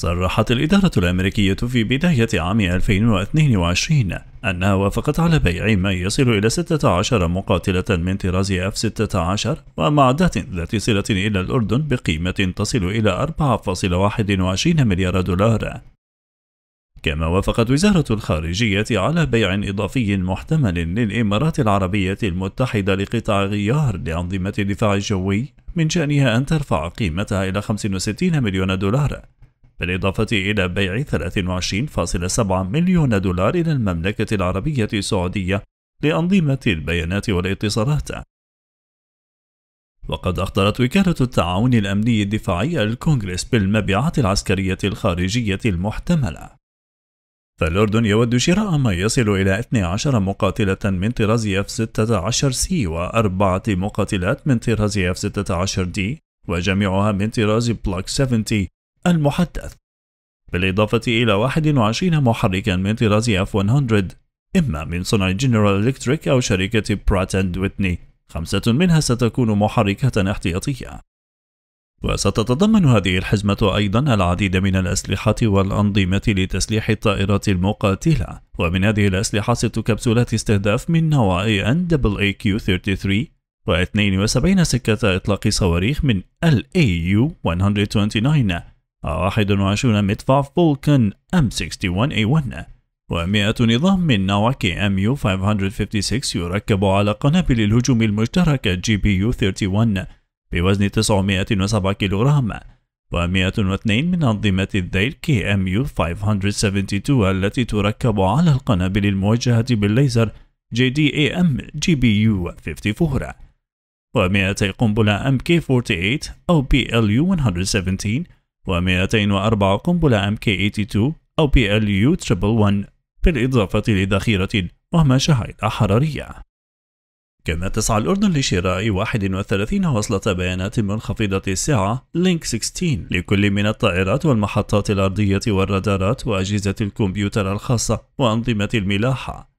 صرحت الإدارة الأمريكية في بداية عام 2022 أنها وافقت على بيع ما يصل إلى 16 مقاتلة من طراز F-16 ومعدات ذات صلة إلى الأردن بقيمة تصل إلى 4.21 مليار دولار كما وافقت وزارة الخارجية على بيع إضافي محتمل للإمارات العربية المتحدة لقطع غيار لأنظمة الدفاع الجوي من شأنها أن ترفع قيمتها إلى 65 مليون دولار بالإضافة إلى بيع 23.7 مليون دولار إلى المملكة العربية السعودية لأنظمة البيانات والاتصالات وقد أخطرت وكالة التعاون الأمني الدفاعي الكونغرس بالمبيعات العسكرية الخارجية المحتملة فالأردن يود شراء ما يصل إلى 12 مقاتلة من طراز F-16C وأربعة مقاتلات من طراز F-16D وجميعها من طراز بلاك 70 المحدث بالإضافة إلى 21 محركا من طراز F100 إما من صنع جنرال إلكتريك أو شركة برات أند ويتني خمسة منها ستكون محركة احتياطية وستتضمن هذه الحزمة أيضا العديد من الأسلحة والأنظمة لتسليح الطائرات المقاتلة ومن هذه الأسلحة ست كبسولات استهداف من نوع AN-AQ-33 و72 سكة إطلاق صواريخ من LAU-129 21 مدفع فولكن M61A1 و100 نظام من نوع KMU-556 يركب على قنابل الهجوم المشتركة GPU-31 بوزن 907 كيلوغرام و102 من أنظمة الذيل KMU-572 التي تركب على القنابل الموجهة بالليزر JDAM gpu 54 و 200 قنبلة MK-48 أو PLU-117 و204 قنبلة MK82 أو PLU-111 بالإضافة لذخيرة ومشاعل حرارية كما تسعى الأردن لشراء 31 وصلة بيانات منخفضة السعة السعة 16 لكل من الطائرات والمحطات الأرضية والرادارات وأجهزة الكمبيوتر الخاصة وأنظمة الملاحة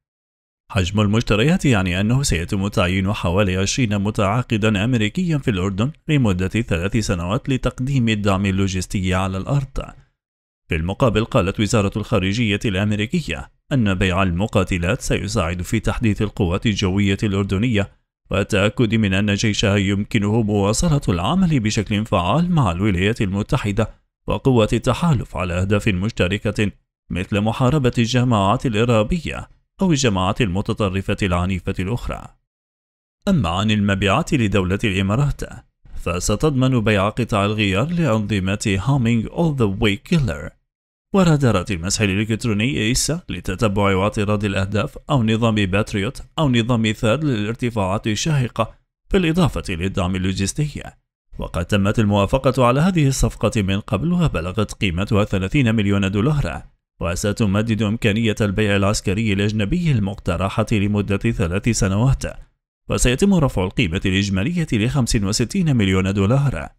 حجم المشتريات يعني أنه سيتم تعيين حوالي 20 متعاقدا أمريكيا في الأردن لمدة ثلاث سنوات لتقديم الدعم اللوجستي على الأرض. في المقابل قالت وزارة الخارجية الأمريكية أن بيع المقاتلات سيساعد في تحديث القوات الجوية الأردنية والتأكد من أن جيشها يمكنه مواصلة العمل بشكل فعال مع الولايات المتحدة وقوات التحالف على أهداف مشتركة مثل محاربة الجماعات الإرهابية أو الجماعات المتطرفة العنيفة الأخرى. أما عن المبيعات لدولة الإمارات فستضمن بيع قطع الغيار لأنظمة هامينج أو ذا وي كيلر ورادارات المسح الإلكتروني إيسا لتتبع واعتراض الأهداف أو نظام باتريوت أو نظام ثاد للارتفاعات الشاهقة بالإضافة للدعم اللوجستي وقد تمت الموافقة على هذه الصفقة من قبل وبلغت قيمتها 30 مليون دولار وستمدد إمكانية البيع العسكري الأجنبي المقترحة لمدة ثلاث سنوات وسيتم رفع القيمة الإجمالية ل 65 مليون دولار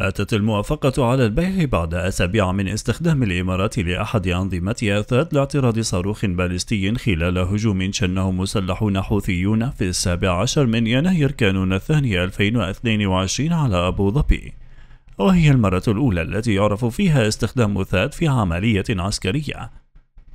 أتت الموافقة على البيع بعد أسابيع من استخدام الإمارات لأحد أنظمتها أثاث لاعتراض صاروخ باليستي خلال هجوم شنه مسلحون حوثيون في السابع عشر من يناير كانون الثاني 2022 على أبو ظبي وهي المرة الأولى التي يعرف فيها استخدام الذات في عملية عسكرية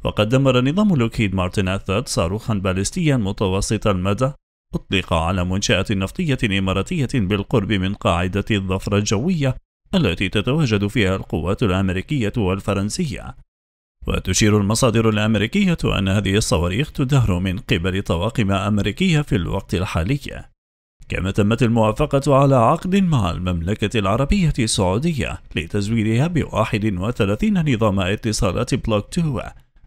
وقد دمر نظام لوكهيد مارتن الذات صاروخا باليستيا متوسط المدى أطلق على منشأة نفطية إماراتية بالقرب من قاعدة الظفر الجوية التي تتواجد فيها القوات الأمريكية والفرنسية وتشير المصادر الأمريكية أن هذه الصواريخ تدهر من قبل طواقم أمريكية في الوقت الحالي كما تمت الموافقة على عقد مع المملكة العربية السعودية لتزويدها ب 31 نظام اتصالات بلوك 2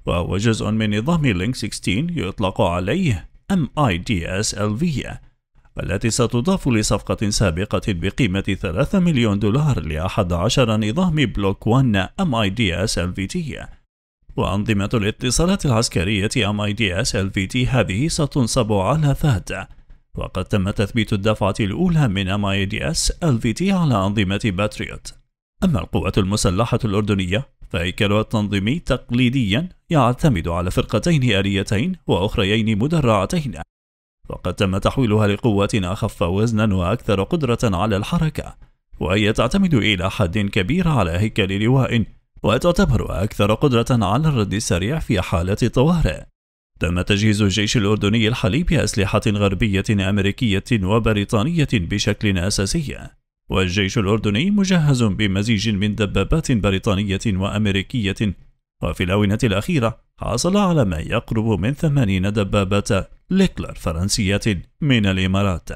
وهو جزء من نظام لينك 16 يطلق عليه MIDSLV والتي ستضاف لصفقة سابقة بقيمة 3 مليون دولار لأحد عشر نظام بلوك 1 MIDSLVT وأنظمة الاتصالات العسكرية MIDSLVT هذه ستنصب على ذات وقد تم تثبيت الدفعة الأولى من أم دي اس LVT على أنظمة باتريوت أما القوات المسلحة الأردنية فهيكلها التنظيمي تقليديا يعتمد على فرقتين آليتين وأخريين مدرعتين وقد تم تحويلها لقوات أخف وزنا وأكثر قدرة على الحركة وهي تعتمد إلى حد كبير على هيكل لواء وتعتبر أكثر قدرة على الرد السريع في حالة طوارئ تم تجهيز الجيش الأردني الحالي بأسلحة غربية أمريكية وبريطانية بشكل أساسي والجيش الأردني مجهز بمزيج من دبابات بريطانية وأمريكية وفي الآونة الأخيرة حصل على ما يقرب من 80 دبابة ليكلر فرنسية من الإمارات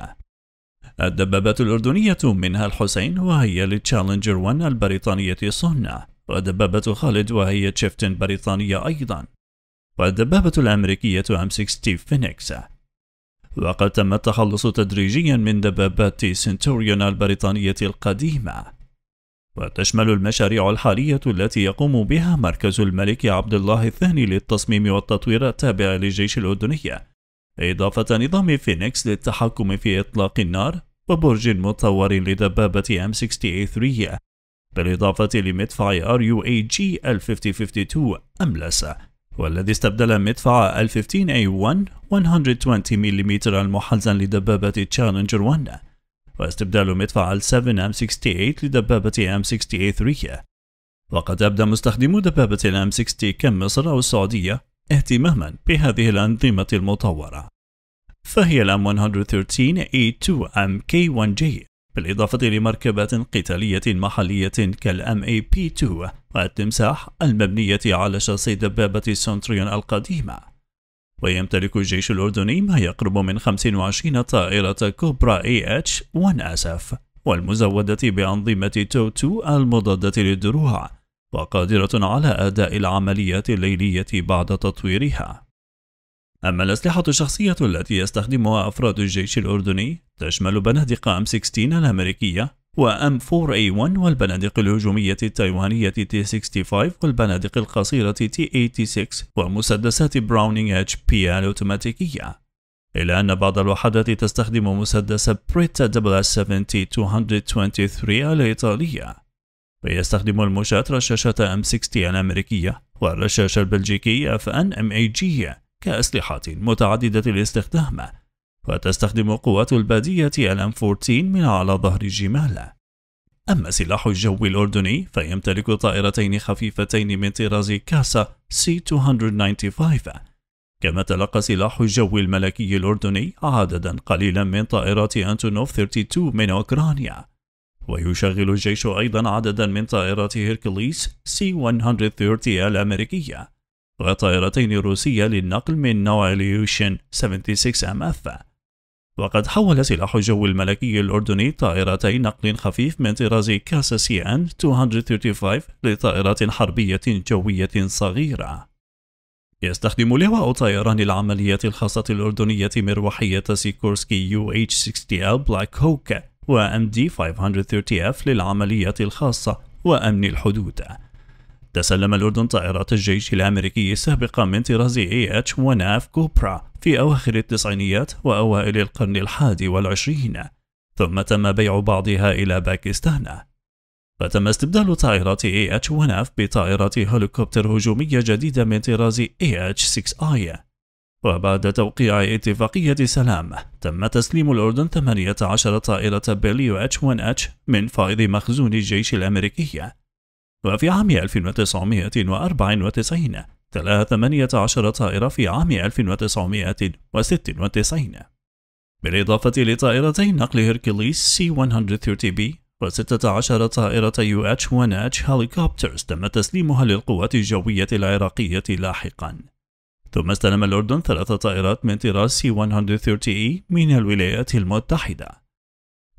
الدبابات الأردنية منها الحسين وهي للتشالنجر 1 البريطانية صنع ودبابة خالد وهي تشيفتن بريطانية أيضا والدبابة الأمريكية M60 فينيكس وقد تم التخلص تدريجيا من دبابات سنتوريون البريطانية القديمة وتشمل المشاريع الحالية التي يقوم بها مركز الملك عبد الله الثاني للتصميم والتطوير التابع للجيش الأردني إضافة نظام فينيكس للتحكم في إطلاق النار وبرج مطور لدبابة M60A3 بالإضافة لمدفع RUAG 1052 أملس والذي استبدل مدفع ال 15A1 120 ملم المحزن لدبابة تشالنجر 1 واستبدال مدفع ال 7 M68 لدبابة M68 3 وقد أبدى مستخدمو دبابة m 60 كمصر أو السعودية اهتماما بهذه الأنظمة المطورة فهي الـ m 113 A2 MK1J بالإضافة لمركبات قتالية محلية كالـ map 2 التمساح المبنية على شاصي دبابة سونتريون القديمة ويمتلك الجيش الأردني ما يقرب من 25 طائرة كوبرا اي اتش 1 اسف والمزودة بأنظمة تو 2 المضادة للدروع وقادرة على أداء العمليات الليلية بعد تطويرها أما الأسلحة الشخصية التي يستخدمها أفراد الجيش الأردني تشمل بنادق أم 16 الأمريكية وأم 4A1 إيه والبنادق الهجومية التايوانية T65 والبنادق القصيرة T86 ومسدسات براونينج HP الأوتوماتيكية إلا أن بعض الوحدات تستخدم مسدس بريتا WS70-223 الإيطالية ويستخدم المشاة رشاشة M60 الأمريكية والرشاش البلجيكي FN MAG كأسلحة متعددة الاستخدام وتستخدم قوات البادية الام 14 من على ظهر الجمال أما سلاح الجو الأردني فيمتلك طائرتين خفيفتين من طراز كاسا سي 295 كما تلقى سلاح الجو الملكي الأردني عددا قليلا من طائرات أنتونوف 32 من أوكرانيا ويشغل الجيش أيضا عددا من طائرات هيركليس سي 130 الأمريكية وطائرتين روسية للنقل من نوع اليوشن 76 MF وقد حول سلاح الجو الملكي الأردني طائرتي نقل خفيف من طراز كاسا سي ان 235 لطائرات حربية جوية صغيرة. يستخدم لواء طيران العمليات الخاصة الأردنية مروحية سيكورسكي يو اتش 60 L بلاك هوك وام دي 530F للعمليات الخاصة وأمن الحدود. تسلم الأردن طائرات الجيش الأمريكي السابقة من طراز AH وناف كوبرا في أواخر التسعينيات وأوائل القرن الحادي والعشرين ثم تم بيع بعضها إلى باكستان فتم استبدال طائرات AH وناف بطائرات هليكوبتر هجومية جديدة من طراز AH-6I وبعد توقيع اتفاقية سلام تم تسليم الأردن 18 طائرة بيليو H-1H من فائض مخزون الجيش الأمريكي وفي عام 1994 تلاها 18 طائرة في عام 1996 بالإضافة لطائرتي نقل هيركليس سي 130B و16 طائرة يو اتش 1 اتش هليكوبترز تم تسليمها للقوات الجوية العراقية لاحقا ثم استلم الأردن ثلاث طائرات من طراز سي 130E من الولايات المتحدة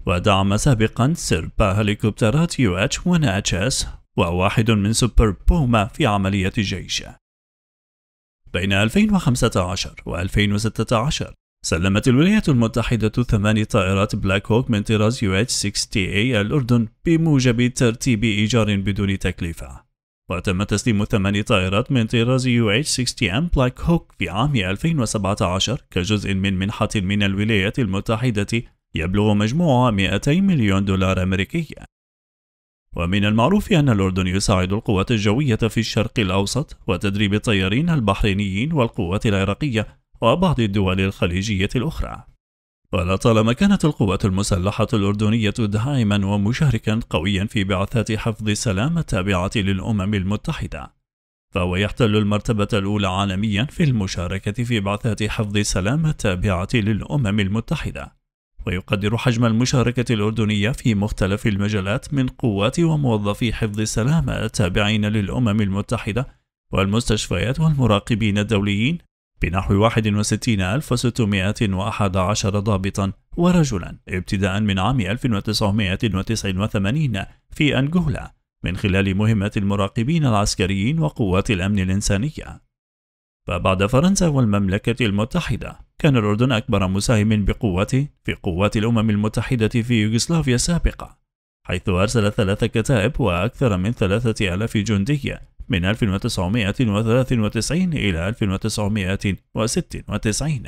ودعم سابقا سيربا هليكوبترات يو اتش 1 اتش اس وواحد من سوبر بوما في عملية جيش بين 2015 و 2016 سلمت الولايات المتحدة ثمان طائرات بلاك هوك من طراز UH-60A إيه الأردن بموجب ترتيب إيجار بدون تكلفة وتم تسليم ثمان طائرات من طراز UH-60M بلاك هوك في عام 2017 كجزء من منحة من الولايات المتحدة يبلغ مجموعها 200 مليون دولار أمريكي ومن المعروف أن الأردن يساعد القوات الجوية في الشرق الأوسط وتدريب الطيارين البحرينيين والقوات العراقية وبعض الدول الخليجية الأخرى ولطالما كانت القوات المسلحة الأردنية داعما ومشاركا قويا في بعثات حفظ السلام التابعة للأمم المتحدة فهو يحتل المرتبة الأولى عالميا في المشاركة في بعثات حفظ السلام التابعة للأمم المتحدة ويقدر حجم المشاركة الأردنية في مختلف المجالات من قوات وموظفي حفظ السلامة التابعين للأمم المتحدة والمستشفيات والمراقبين الدوليين بنحو 61611 ضابطا ورجلا ابتداء من عام 1989 في أنغولا من خلال مهمة المراقبين العسكريين وقوات الأمن الإنسانية فبعد فرنسا والمملكة المتحدة كان الأردن أكبر مساهم بقوته في قوات الأمم المتحدة في يوغوسلافيا السابقة حيث أرسل ثلاث كتائب وأكثر من ثلاثة ألاف جندي من 1993 إلى 1996